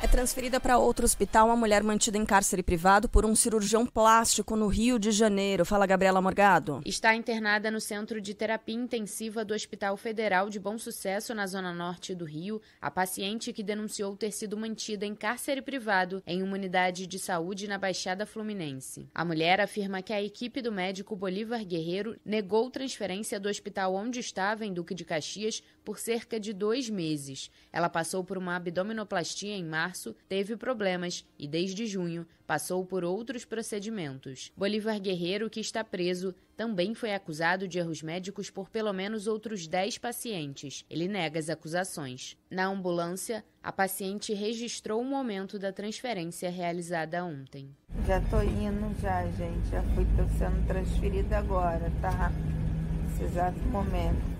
É transferida para outro hospital uma mulher mantida em cárcere privado por um cirurgião plástico no Rio de Janeiro. Fala, Gabriela Morgado. Está internada no Centro de Terapia Intensiva do Hospital Federal de Bom Sucesso, na Zona Norte do Rio, a paciente que denunciou ter sido mantida em cárcere privado em uma unidade de saúde na Baixada Fluminense. A mulher afirma que a equipe do médico Bolívar Guerreiro negou transferência do hospital onde estava, em Duque de Caxias, por cerca de dois meses. Ela passou por uma abdominoplastia em março março, teve problemas e, desde junho, passou por outros procedimentos. Bolívar Guerreiro, que está preso, também foi acusado de erros médicos por pelo menos outros 10 pacientes. Ele nega as acusações. Na ambulância, a paciente registrou o momento da transferência realizada ontem. Já tô indo, já, gente. Já fui, tô sendo transferida agora, tá? Nesse exato momento.